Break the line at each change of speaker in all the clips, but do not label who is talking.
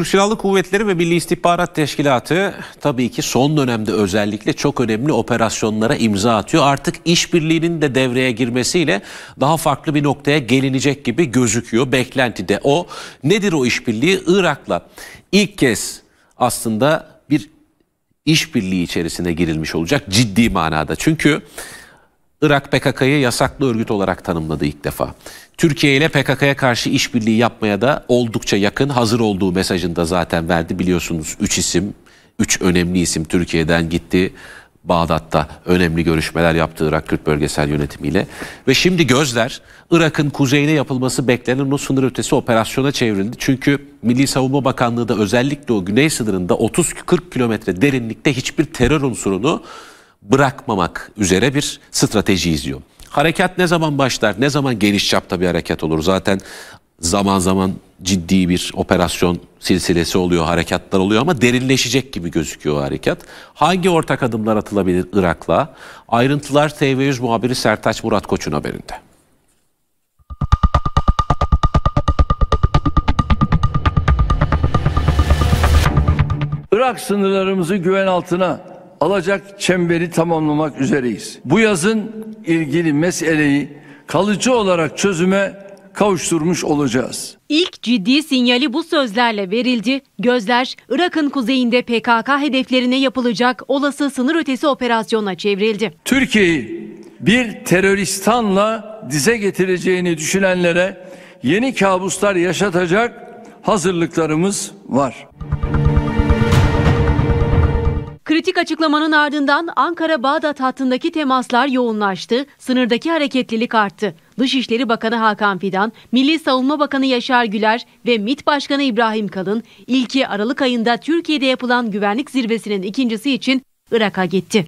Türk Silahlı Kuvvetleri ve Milli İstihbarat Teşkilatı tabii ki son dönemde özellikle çok önemli operasyonlara imza atıyor. Artık işbirliğinin de devreye girmesiyle daha farklı bir noktaya gelinecek gibi gözüküyor. Beklenti de o. Nedir o işbirliği? Irak'la ilk kez aslında bir işbirliği içerisine girilmiş olacak ciddi manada. Çünkü Irak PKK'yı yasaklı örgüt olarak tanımladı ilk defa. Türkiye ile PKK'ya karşı işbirliği yapmaya da oldukça yakın hazır olduğu mesajını da zaten verdi biliyorsunuz. Üç isim, üç önemli isim Türkiye'den gitti. Bağdat'ta önemli görüşmeler yaptı Irak Kürt bölgesel yönetimiyle. Ve şimdi gözler Irak'ın kuzeyine yapılması beklenen o sınır ötesi operasyona çevrildi. Çünkü Milli Savunma Bakanlığı da özellikle o güney sınırında 30-40 kilometre derinlikte hiçbir terör unsurunu bırakmamak üzere bir strateji izliyor. Harekat ne zaman başlar? Ne zaman geniş çapta bir hareket olur? Zaten zaman zaman ciddi bir operasyon silsilesi oluyor, harekatlar oluyor ama derinleşecek gibi gözüküyor harekat. Hangi ortak adımlar atılabilir Irak'la? Ayrıntılar TV100 muhabiri Sertaç Murat Koç'un haberinde.
Irak sınırlarımızı güven altına alacak çemberi tamamlamak üzereyiz. Bu yazın ilgili meseleyi kalıcı olarak çözüme kavuşturmuş olacağız.
İlk ciddi sinyali bu sözlerle verildi. Gözler Irak'ın kuzeyinde PKK hedeflerine yapılacak olası sınır ötesi operasyona çevrildi.
Türkiye'yi bir teröristanla dize getireceğini düşünenlere yeni kabuslar yaşatacak hazırlıklarımız var.
Kritik açıklamanın ardından Ankara-Bağdat hattındaki temaslar yoğunlaştı, sınırdaki hareketlilik arttı. Dışişleri Bakanı Hakan Fidan, Milli Savunma Bakanı Yaşar Güler ve MİT Başkanı İbrahim Kalın ilki Aralık ayında Türkiye'de yapılan güvenlik zirvesinin ikincisi için Irak'a gitti.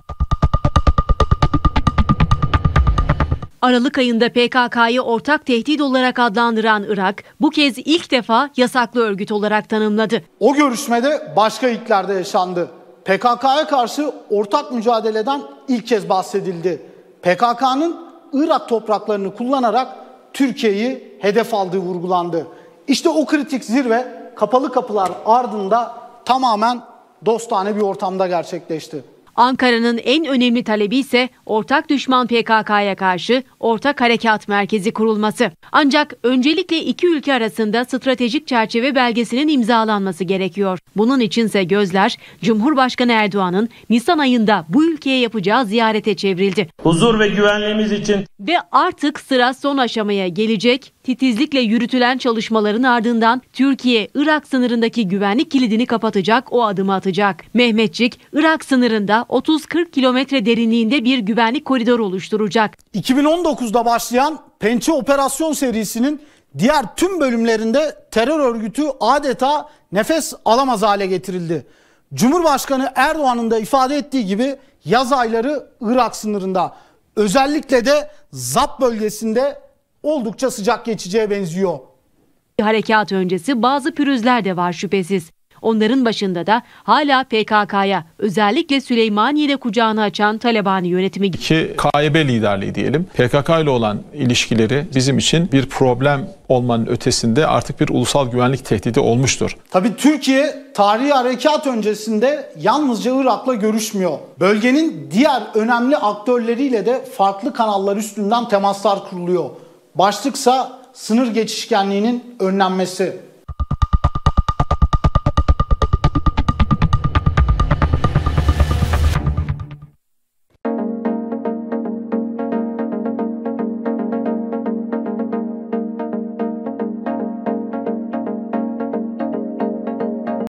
Aralık ayında PKK'yı ortak tehdit olarak adlandıran Irak bu kez ilk defa yasaklı örgüt olarak tanımladı.
O görüşmede başka ilklerde yaşandı. PKK'ya karşı ortak mücadeleden ilk kez bahsedildi. PKK'nın Irak topraklarını kullanarak Türkiye'yi hedef aldığı vurgulandı. İşte o kritik zirve kapalı kapılar ardında tamamen dostane bir ortamda gerçekleşti.
Ankara'nın en önemli talebi ise ortak düşman PKK'ya karşı ortak harekat merkezi kurulması. Ancak öncelikle iki ülke arasında stratejik çerçeve belgesinin imzalanması gerekiyor. Bunun içinse gözler Cumhurbaşkanı Erdoğan'ın Nisan ayında bu ülkeye yapacağı ziyarete çevrildi. Huzur
ve güvenliğimiz için
ve artık sıra son aşamaya gelecek Titizlikle yürütülen çalışmaların ardından Türkiye, Irak sınırındaki güvenlik kilidini kapatacak, o adımı atacak. Mehmetçik, Irak sınırında 30-40 kilometre derinliğinde bir güvenlik koridoru oluşturacak.
2019'da başlayan Pençe Operasyon serisinin diğer tüm bölümlerinde terör örgütü adeta nefes alamaz hale getirildi. Cumhurbaşkanı Erdoğan'ın da ifade ettiği gibi yaz ayları Irak sınırında özellikle de ZAP bölgesinde
oldukça sıcak geçeceğe benziyor. Harekat öncesi bazı pürüzler de var şüphesiz. Onların başında da hala PKK'ya özellikle Süleymaniye'de kucağını açan Taliban yönetimi.
Ki KYB liderliği diyelim PKK ile olan ilişkileri bizim için bir problem olmanın ötesinde artık bir ulusal güvenlik tehdidi olmuştur. Tabii Türkiye tarihi harekat öncesinde yalnızca Irak'la görüşmüyor. Bölgenin diğer önemli aktörleriyle de farklı kanallar üstünden temaslar kuruluyor. Başlıksa sınır geçişkenliğinin önlenmesi